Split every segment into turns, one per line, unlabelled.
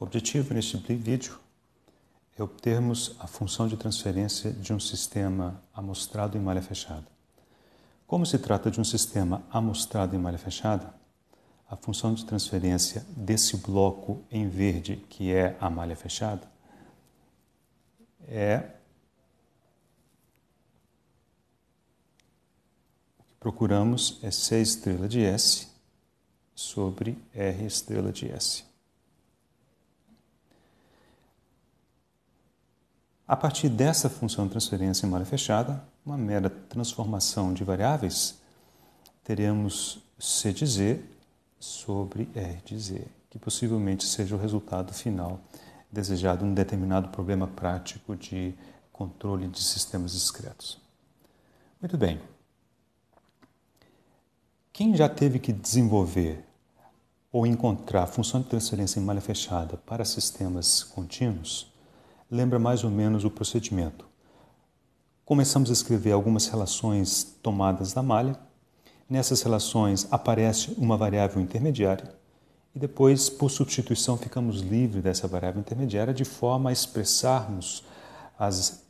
O objetivo neste vídeo é obtermos a função de transferência de um sistema amostrado em malha fechada. Como se trata de um sistema amostrado em malha fechada, a função de transferência desse bloco em verde, que é a malha fechada, é o que procuramos é C estrela de S sobre R estrela de S. A partir dessa função de transferência em malha fechada, uma mera transformação de variáveis, teremos C de Z sobre R de Z, que possivelmente seja o resultado final desejado em um determinado problema prático de controle de sistemas discretos. Muito bem. Quem já teve que desenvolver ou encontrar função de transferência em malha fechada para sistemas contínuos, lembra mais ou menos o procedimento. Começamos a escrever algumas relações tomadas da malha. Nessas relações aparece uma variável intermediária e depois, por substituição, ficamos livres dessa variável intermediária de forma a expressarmos as,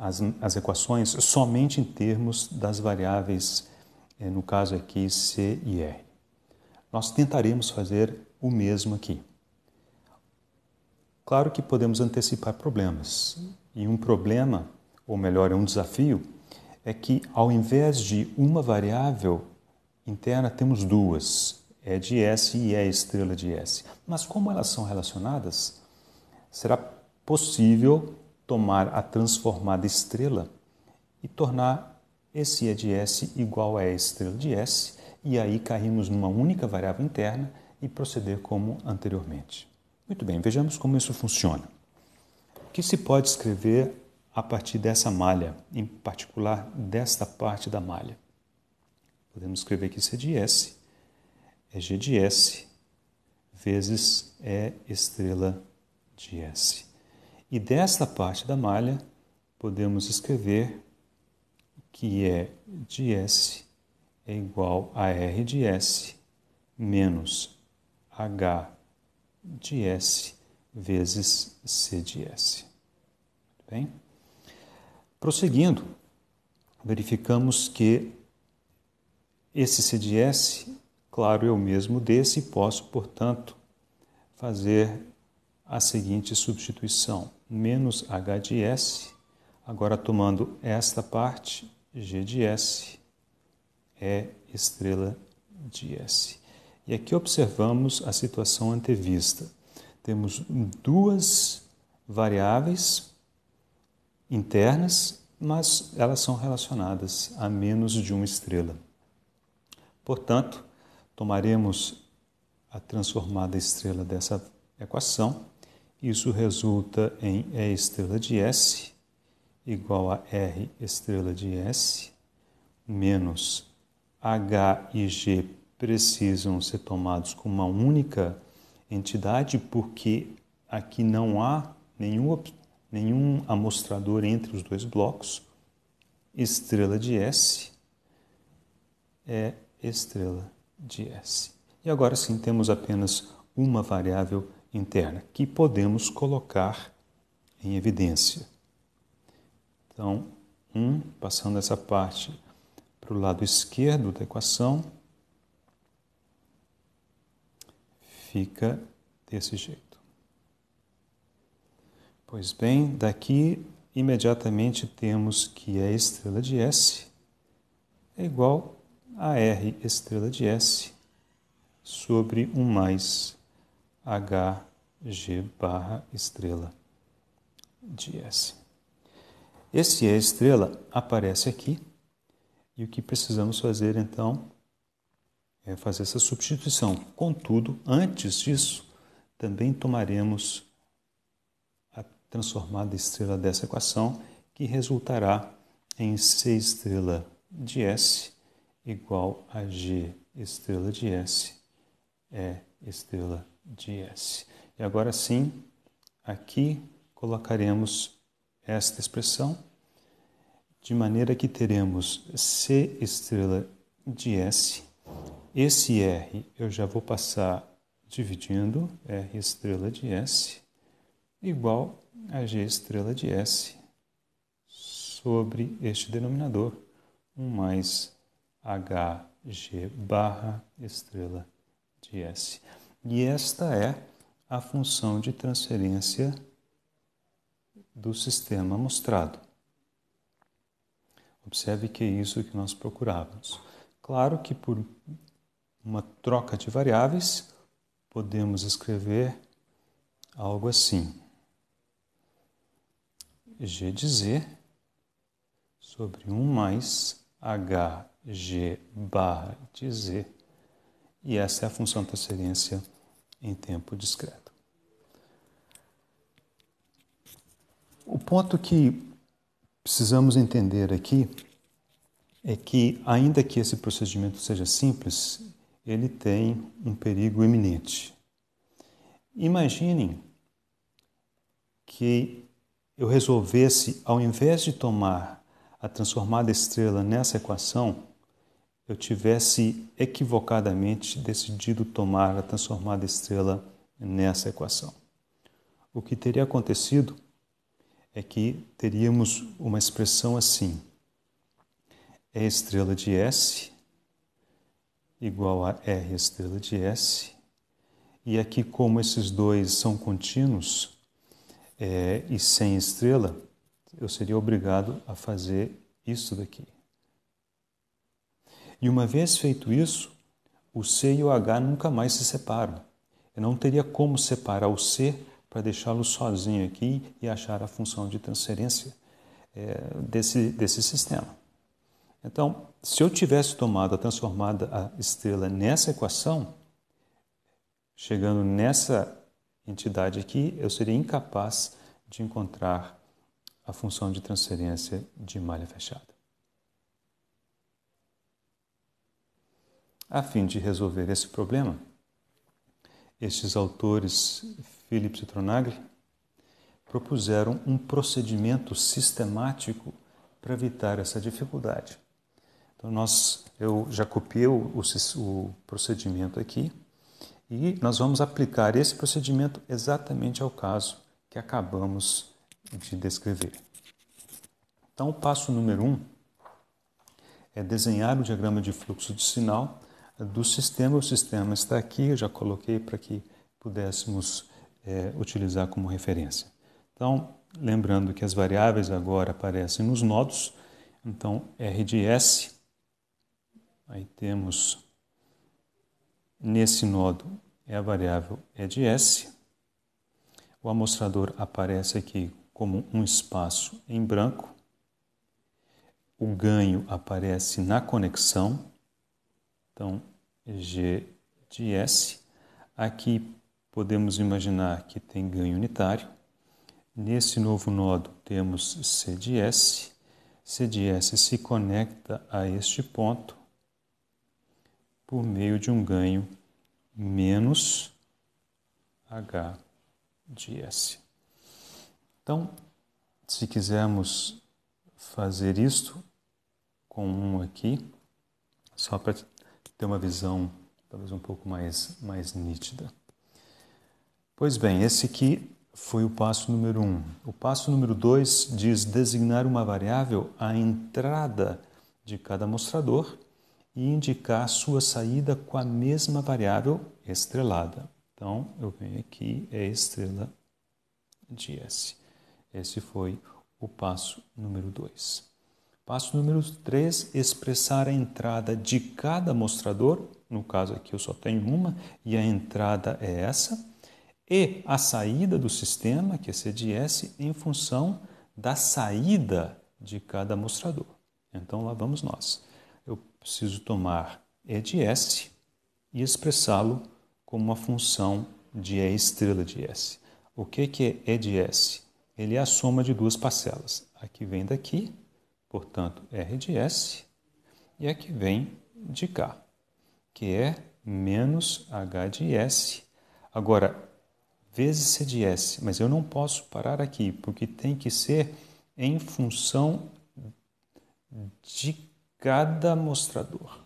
as, as equações somente em termos das variáveis, eh, no caso aqui, C e R. Nós tentaremos fazer o mesmo aqui. Claro que podemos antecipar problemas. E um problema, ou melhor, é um desafio, é que ao invés de uma variável interna, temos duas, é de S e é estrela de S. Mas como elas são relacionadas, será possível tomar a transformada estrela e tornar esse E de S igual a E estrela de S, e aí caímos numa única variável interna e proceder como anteriormente. Muito bem, vejamos como isso funciona. O que se pode escrever a partir dessa malha, em particular desta parte da malha? Podemos escrever que C é de S é G de S vezes E estrela de S. E desta parte da malha, podemos escrever que E de S é igual a R de S menos H de S vezes C de S. Bem? Prosseguindo, verificamos que esse C de S, claro, é o mesmo desse e posso, portanto, fazer a seguinte substituição. Menos H de S, agora tomando esta parte, G de S é estrela de S. E aqui observamos a situação antevista. Temos duas variáveis internas, mas elas são relacionadas a menos de uma estrela. Portanto, tomaremos a transformada estrela dessa equação. Isso resulta em E estrela de S igual a R estrela de S menos HIG precisam ser tomados como uma única entidade, porque aqui não há nenhum, nenhum amostrador entre os dois blocos. Estrela de S é estrela de S. E agora sim temos apenas uma variável interna que podemos colocar em evidência. Então, 1, um, passando essa parte para o lado esquerdo da equação, fica desse jeito. Pois bem, daqui imediatamente temos que a estrela de S é igual a R estrela de S sobre 1 mais HG barra estrela de S. Esse E estrela aparece aqui e o que precisamos fazer então é, fazer essa substituição. Contudo, antes disso, também tomaremos a transformada estrela dessa equação, que resultará em C estrela de S igual a G estrela de S é estrela de S. E agora sim, aqui colocaremos esta expressão de maneira que teremos C estrela de S esse R eu já vou passar dividindo R estrela de S igual a G estrela de S sobre este denominador, 1 mais HG barra estrela de S. E esta é a função de transferência do sistema mostrado. Observe que é isso que nós procurávamos. Claro que por uma troca de variáveis, podemos escrever algo assim. G de Z sobre 1 mais HG barra de Z. E essa é a função transferência em tempo discreto. O ponto que precisamos entender aqui é que, ainda que esse procedimento seja simples, ele tem um perigo iminente. Imaginem que eu resolvesse, ao invés de tomar a transformada estrela nessa equação, eu tivesse equivocadamente decidido tomar a transformada estrela nessa equação. O que teria acontecido é que teríamos uma expressão assim: é estrela de S igual a R estrela de S. E aqui, como esses dois são contínuos é, e sem estrela, eu seria obrigado a fazer isso daqui. E uma vez feito isso, o C e o H nunca mais se separam. Eu não teria como separar o C para deixá-lo sozinho aqui e achar a função de transferência é, desse, desse sistema. Então, se eu tivesse tomado a transformada a estrela nessa equação, chegando nessa entidade aqui, eu seria incapaz de encontrar a função de transferência de malha fechada. A fim de resolver esse problema, estes autores, Phillips e Tronagli, propuseram um procedimento sistemático para evitar essa dificuldade. Então, nós, eu já copiei o, o, o procedimento aqui e nós vamos aplicar esse procedimento exatamente ao caso que acabamos de descrever. Então, o passo número um é desenhar o diagrama de fluxo de sinal do sistema. O sistema está aqui, eu já coloquei para que pudéssemos é, utilizar como referência. Então, lembrando que as variáveis agora aparecem nos nodos, então R de S Aí temos nesse nodo é a variável é de S. O amostrador aparece aqui como um espaço em branco. O ganho aparece na conexão. Então, é G de S. Aqui podemos imaginar que tem ganho unitário. Nesse novo nodo temos C de S. C de S se conecta a este ponto por meio de um ganho menos H de S. Então, se quisermos fazer isto com um aqui, só para ter uma visão talvez um pouco mais, mais nítida. Pois bem, esse aqui foi o passo número Um. O passo número dois diz designar uma variável à entrada de cada mostrador e indicar sua saída com a mesma variável estrelada. Então, eu venho aqui, é estrela de S. Esse foi o passo número 2. Passo número 3, expressar a entrada de cada mostrador, no caso aqui eu só tenho uma, e a entrada é essa, e a saída do sistema, que é S, em função da saída de cada mostrador. Então, lá vamos nós preciso tomar E de S e expressá-lo como uma função de E estrela de S. O que, é E de S? Ele é a soma de duas parcelas. A que vem daqui, portanto, R de S, e a que vem de cá, que é menos H de S. Agora, vezes C de S, mas eu não posso parar aqui, porque tem que ser em função de cada mostrador.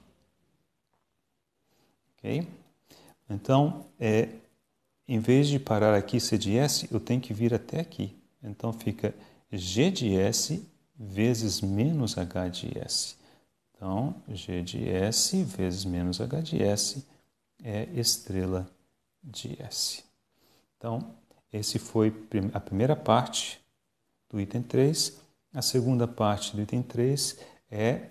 Ok? Então, é, em vez de parar aqui C de S, eu tenho que vir até aqui. Então, fica G de S vezes menos H de S. Então, G de S vezes menos H de S é estrela de S. Então, esse foi a primeira parte do item 3. A segunda parte do item 3 é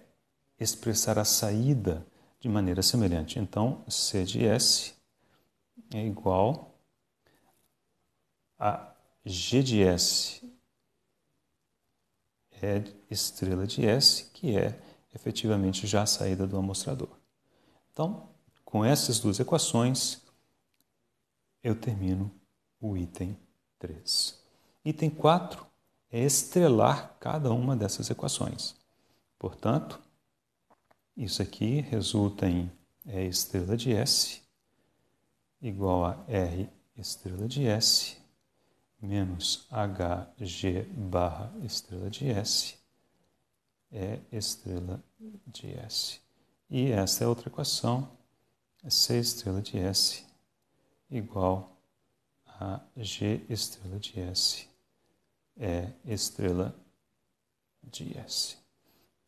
expressar a saída de maneira semelhante. Então, C de S é igual a G de S é estrela de S, que é efetivamente já a saída do amostrador. Então, com essas duas equações, eu termino o item 3. Item 4 é estrelar cada uma dessas equações. Portanto, isso aqui resulta em E estrela de S igual a R estrela de S menos HG barra estrela de S é estrela de S. E essa é outra equação, é C estrela de S igual a G estrela de S é estrela de S.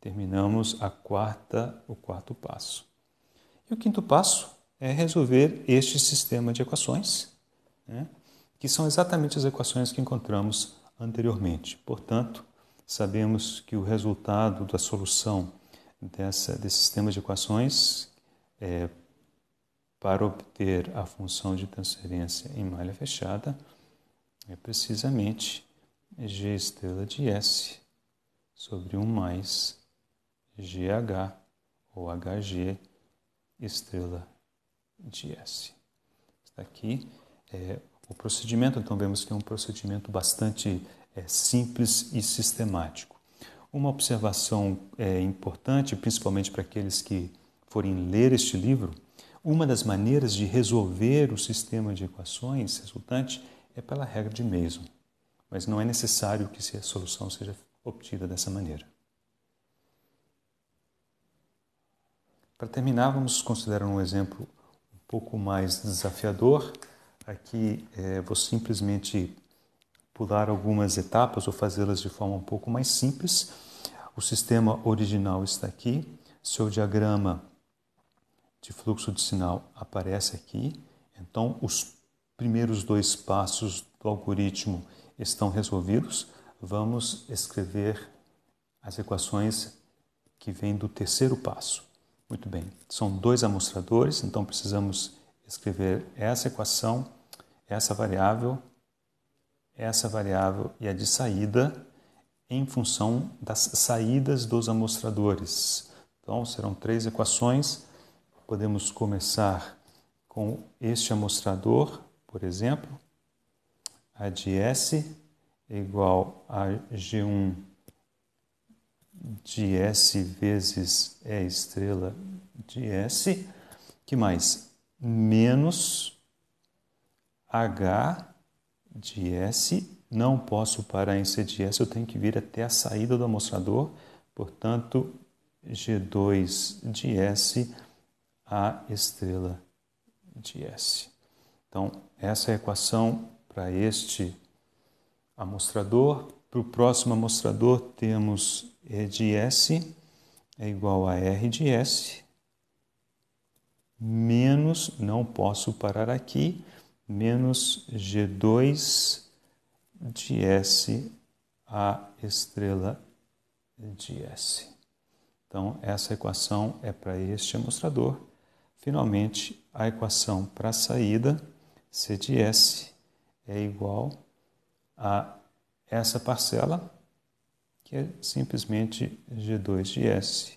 Terminamos a quarta, o quarto passo. E o quinto passo é resolver este sistema de equações, né, que são exatamente as equações que encontramos anteriormente. Portanto, sabemos que o resultado da solução dessa, desse sistema de equações é, para obter a função de transferência em malha fechada é precisamente g estrela de S sobre 1 mais GH ou HG estrela de S. Está aqui é, o procedimento, então vemos que é um procedimento bastante é, simples e sistemático. Uma observação é, importante, principalmente para aqueles que forem ler este livro, uma das maneiras de resolver o sistema de equações resultante é pela regra de Mason, mas não é necessário que a solução seja obtida dessa maneira. Para terminar, vamos considerar um exemplo um pouco mais desafiador. Aqui é, vou simplesmente pular algumas etapas ou fazê-las de forma um pouco mais simples. O sistema original está aqui, seu diagrama de fluxo de sinal aparece aqui. Então, os primeiros dois passos do algoritmo estão resolvidos. Vamos escrever as equações que vêm do terceiro passo. Muito bem, são dois amostradores, então precisamos escrever essa equação, essa variável, essa variável e a de saída em função das saídas dos amostradores. Então serão três equações. Podemos começar com este amostrador, por exemplo, a de S igual a G1 de S vezes E estrela de S, que mais? Menos H de S, não posso parar em C de S, eu tenho que vir até a saída do amostrador, portanto, G2 de S, A estrela de S. Então, essa é a equação para este amostrador, para o próximo amostrador, temos E de S é igual a R de S, menos, não posso parar aqui, menos G2 de S a estrela de S. Então, essa equação é para este amostrador. Finalmente, a equação para a saída, C de S, é igual a essa parcela, que é simplesmente G2 de S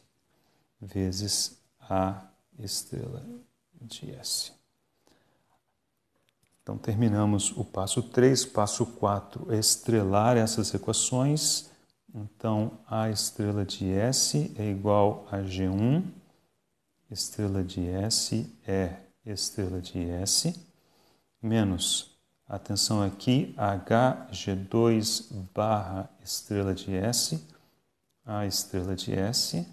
vezes A estrela de S. Então, terminamos o passo 3. Passo 4, estrelar essas equações. Então, a estrela de S é igual a G1, estrela de S é estrela de S, menos Atenção aqui, HG2 barra estrela de S, A estrela de S.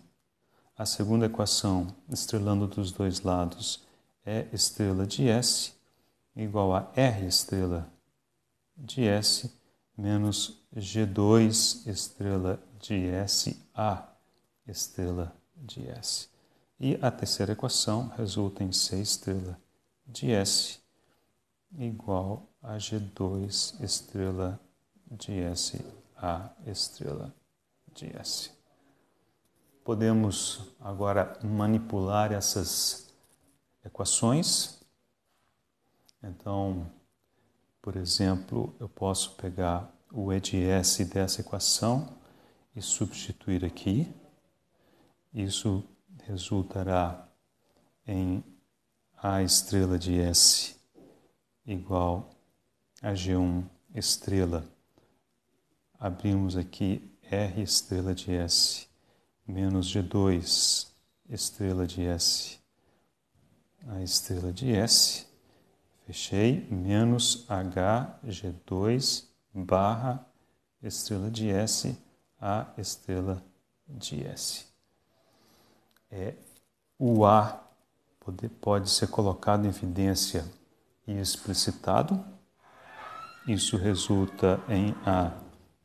A segunda equação, estrelando dos dois lados, é estrela de S igual a R estrela de S menos G2 estrela de S, A estrela de S. E a terceira equação resulta em C estrela de S igual a a G2 estrela de S a estrela de S. Podemos agora manipular essas equações. Então, por exemplo, eu posso pegar o E de S dessa equação e substituir aqui. Isso resultará em A estrela de S igual a G1 estrela. Abrimos aqui R estrela de S menos G2 estrela de S. A estrela de S, fechei, menos HG2 barra estrela de S, a estrela de S. É, o A pode, pode ser colocado em evidência e explicitado isso resulta em A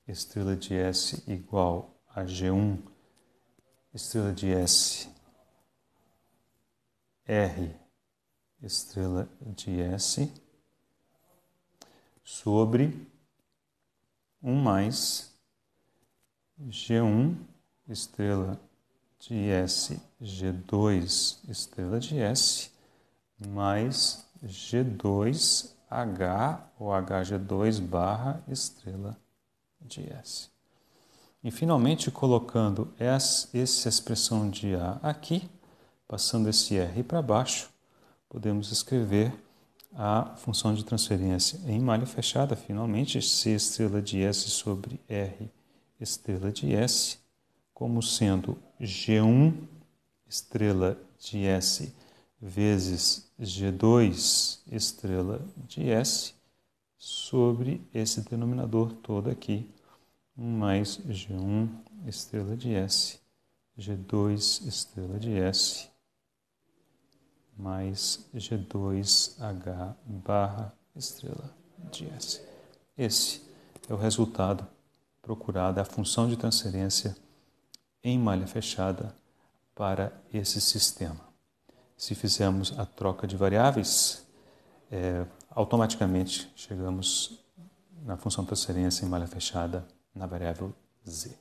estrela de S igual a G1 estrela de S R estrela de S sobre 1 mais G1 estrela de S G2 estrela de S mais G2 H ou HG2 barra estrela de S. E finalmente colocando essa, essa expressão de A aqui, passando esse R para baixo, podemos escrever a função de transferência em malha fechada, finalmente, C estrela de S sobre R estrela de S, como sendo G1 estrela de S vezes G2 estrela de S sobre esse denominador todo aqui, mais G1 estrela de S, G2 estrela de S, mais G2H barra estrela de S. Esse é o resultado procurado, a função de transferência em malha fechada para esse sistema se fizermos a troca de variáveis, é, automaticamente chegamos na função transferência em malha fechada na variável z.